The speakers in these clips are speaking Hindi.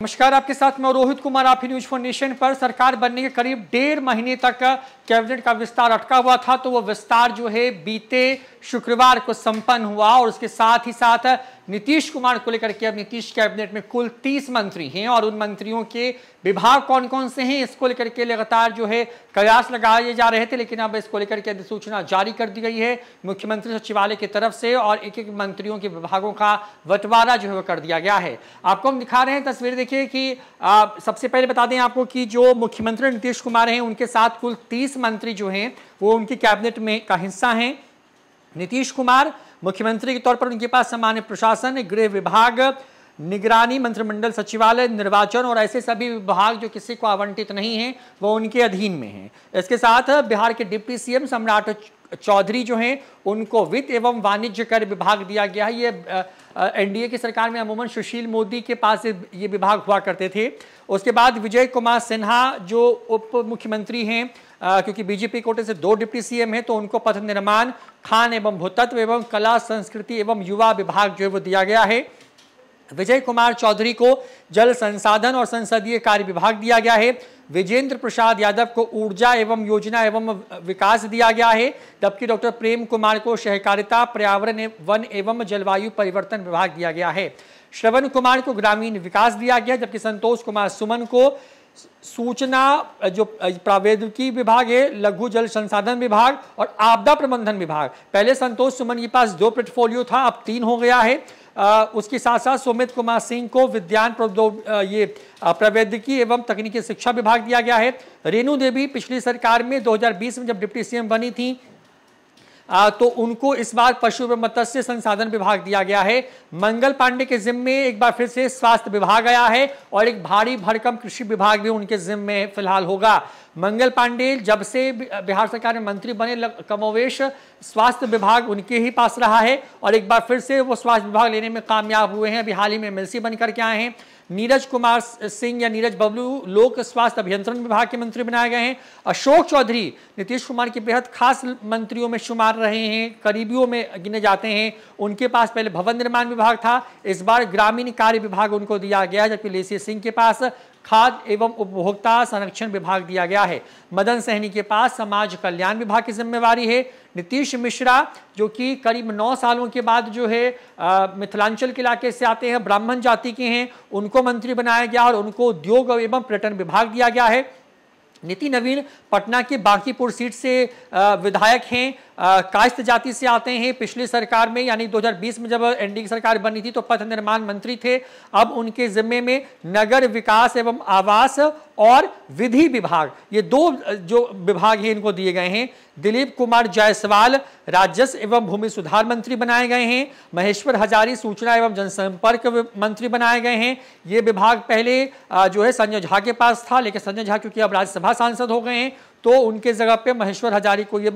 नमस्कार आपके साथ मैं रोहित कुमार आप न्यूज फोर नेशन पर सरकार बनने के करीब डेढ़ महीने तक कैबिनेट का विस्तार अटका हुआ था तो वो विस्तार जो है बीते शुक्रवार को संपन्न हुआ और उसके साथ ही साथ नीतीश कुमार को लेकर के अब नीतीश कैबिनेट में कुल तीस मंत्री हैं और उन मंत्रियों के विभाग कौन कौन से हैं इसको लेकर के लगातार जो है कयास लगाए जा रहे थे लेकिन अब इसको लेकर के अधिसूचना जारी कर दी गई है मुख्यमंत्री सचिवालय की तरफ से और एक एक मंत्रियों के विभागों का बंटवारा जो है वो कर दिया गया है आपको हम दिखा रहे हैं तस्वीर देखिए कि आ, सबसे पहले बता दें आपको कि जो मुख्यमंत्री नीतीश कुमार हैं उनके साथ कुल तीस मंत्री जो हैं वो उनकी कैबिनेट में का हिस्सा हैं नीतीश कुमार मुख्यमंत्री के तौर पर उनके पास सामान्य प्रशासन गृह विभाग निगरानी मंत्रिमंडल सचिवालय निर्वाचन और ऐसे सभी विभाग जो किसी को आवंटित नहीं हैं वो उनके अधीन में हैं इसके साथ बिहार के डिप्टी सीएम सम्राट चौधरी जो हैं उनको वित्त एवं वाणिज्य कर विभाग दिया गया है ये एनडीए की सरकार में अमूमन सुशील मोदी के पास ये विभाग हुआ करते थे उसके बाद विजय कुमार सिन्हा जो उप मुख्यमंत्री हैं क्योंकि बीजेपी कोटे से दो डिप्टी सीएम हैं तो उनको पथ निर्माण खान एवं भूतत्व एवं कला संस्कृति एवं युवा विभाग जो है वो दिया गया है विजय कुमार चौधरी को जल संसाधन और संसदीय कार्य विभाग दिया गया है विजेंद्र प्रसाद यादव को ऊर्जा एवं योजना एवं विकास दिया गया है जबकि डॉक्टर प्रेम कुमार को सहकारिता पर्यावरण वन एवं जलवायु परिवर्तन विभाग दिया गया है श्रवण कुमार को ग्रामीण विकास दिया गया जबकि संतोष कुमार सुमन को सूचना जो प्रावेदिकी विभाग है लघु जल संसाधन विभाग और आपदा प्रबंधन विभाग पहले संतोष सुमन के पास दो पोर्टफोलियो था अब तीन हो गया है आ, उसके साथ साथ सुमित कुमार सिंह को विज्ञान ये प्रवैद्यकी एवं तकनीकी शिक्षा विभाग दिया गया है रेणु देवी पिछली सरकार में 2020 में जब डिप्टी सीएम बनी थी तो उनको इस बार पशु एवं मत्स्य संसाधन विभाग दिया गया है मंगल पांडे के जिम्मे एक बार फिर से स्वास्थ्य विभाग आया है और एक भारी भरकम कृषि विभाग भी उनके जिम्मे फिलहाल होगा मंगल पांडे जब से बिहार सरकार में मंत्री बने कमोवेश स्वास्थ्य विभाग उनके ही पास रहा है और एक बार फिर से वो स्वास्थ्य विभाग लेने में कामयाब हुए हैं अभी हाल ही में एमएलसी बनकर के आए हैं नीरज कुमार सिंह या नीरज बबलू लोक स्वास्थ्य अभियंत्रण विभाग के मंत्री बनाए गए हैं अशोक चौधरी नीतीश कुमार के बेहद खास मंत्रियों में शुमार रहे हैं करीबियों में गिने जाते हैं उनके पास पहले भवन निर्माण विभाग था इस बार ग्रामीण कार्य विभाग उनको दिया गया जबकि लेसी सिंह के पास खाद एवं उपभोक्ता संरक्षण विभाग दिया गया है मदन सहनी के पास समाज कल्याण विभाग की जिम्मेवारी है नीतीश मिश्रा जो कि करीब नौ सालों के बाद जो है मिथिलांचल के इलाके से आते हैं ब्राह्मण जाति के हैं उनको मंत्री बनाया गया और उनको उद्योग एवं पर्यटन विभाग दिया गया है नितिन नवीन पटना के बांकीपुर सीट से विधायक हैं कास्त जाति से आते हैं पिछली सरकार में यानी 2020 में जब एनडीए की सरकार बनी थी तो पथ निर्माण मंत्री थे अब उनके जिम्मे में नगर विकास एवं आवास और विधि विभाग ये दो जो विभाग हैं इनको दिए गए हैं दिलीप कुमार जायसवाल राजस्व एवं भूमि सुधार मंत्री बनाए गए हैं महेश्वर हजारी सूचना एवं जनसंपर्क मंत्री बनाए गए हैं ये विभाग पहले जो है संजय झा के पास था लेकिन संजय झा क्योंकि अब राज्यसभा सभा सांसद हो गए हैं तो उनके जगह पे महेश्वर हजारी को ये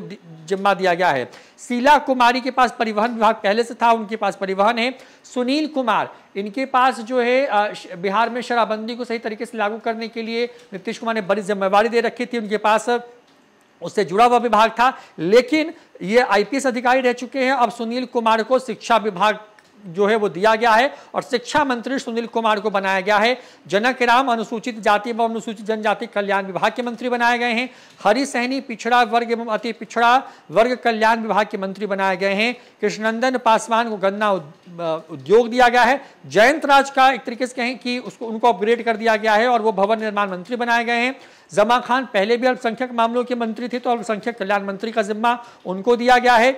जिम्मा दिया गया है शीला कुमारी के पास परिवहन विभाग पहले से था उनके पास परिवहन है सुनील कुमार इनके पास जो है बिहार में शराबबंदी को सही तरीके से लागू करने के लिए नीतीश कुमार ने बड़ी जिम्मेवारी दे रखी थी उनके पास उससे जुड़ा हुआ विभाग था लेकिन ये आईपीएस अधिकारी रह चुके हैं अब सुनील कुमार को शिक्षा विभाग जो है वो दिया गया है और शिक्षा मंत्री सुनील कुमार को बनाया गया है जनक राम अनुसूचित जाति एवं अनुसूचित जनजाति कल्याण विभाग के मंत्री बनाए गए हैं हरी सहनी पिछड़ा वर्ग एवं अति पिछड़ा वर्ग कल्याण विभाग के मंत्री बनाए गए हैं कृष्णनंदन पासवान को गन्ना उद्योग दिया गया है जयंत राज का एक तरीके से कहें कि उसको उनको अपग्रेड कर दिया गया है और वो भवन निर्माण मंत्री बनाए गए हैं जमा खान पहले भी अल्पसंख्यक मामलों के मंत्री थे तो अल्पसंख्यक कल्याण मंत्री का जिम्मा उनको दिया गया है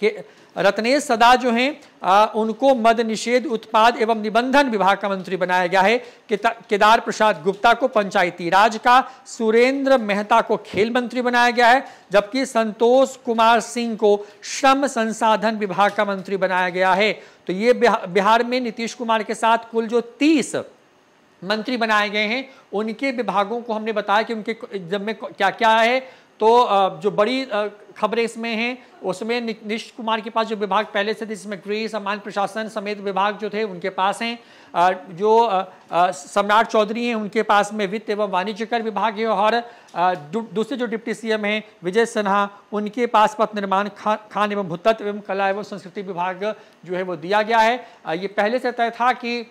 के रत्नेश सदा जो हैं उनको मद निषेध उत्पाद एवं निबंधन विभाग का मंत्री बनाया गया है केदार प्रसाद गुप्ता को पंचायती राज का सुरेंद्र मेहता को खेल मंत्री बनाया गया है जबकि संतोष कुमार सिंह को श्रम संसाधन विभाग का मंत्री बनाया गया है तो ये बिहार में नीतीश कुमार के साथ कुल जो तीस मंत्री बनाए गए हैं उनके विभागों को हमने बताया कि उनके जब में क्या क्या है तो जो बड़ी खबरें इसमें हैं उसमें नीतीश कुमार के पास जो विभाग पहले से थे जिसमें गृह सामान्य प्रशासन समेत विभाग जो थे उनके पास हैं जो सम्राट चौधरी हैं उनके पास में वित्त एवं वाणिज्य कर विभाग है और दूसरे जो डिप्टी सीएम हैं विजय सिन्हा उनके पास पथ निर्माण खा, खान एवं भूतत्व एवं कला एवं संस्कृति विभाग जो है वो दिया गया है ये पहले से तय था कि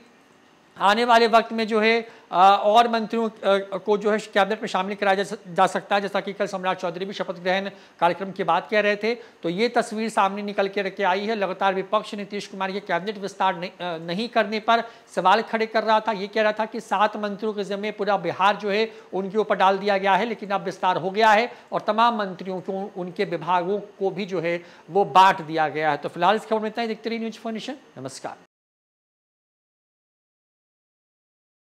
आने वाले वक्त में जो है और मंत्रियों को जो है कैबिनेट में शामिल कराया जा सकता है जैसा कि कल सम्राट चौधरी भी शपथ ग्रहण कार्यक्रम की बात कह रहे थे तो ये तस्वीर सामने निकल के रखे आई है लगातार विपक्ष नीतीश कुमार ये कैबिनेट विस्तार नहीं करने पर सवाल खड़े कर रहा था ये कह रहा था कि सात मंत्रियों के जिम्मे पूरा बिहार जो है उनके ऊपर डाल दिया गया है लेकिन अब विस्तार हो गया है और तमाम मंत्रियों को उनके विभागों को भी जो है वो बांट दिया गया है तो फिलहाल इस खबर में इतना ही देखते रहिए न्यूज फॉर नमस्कार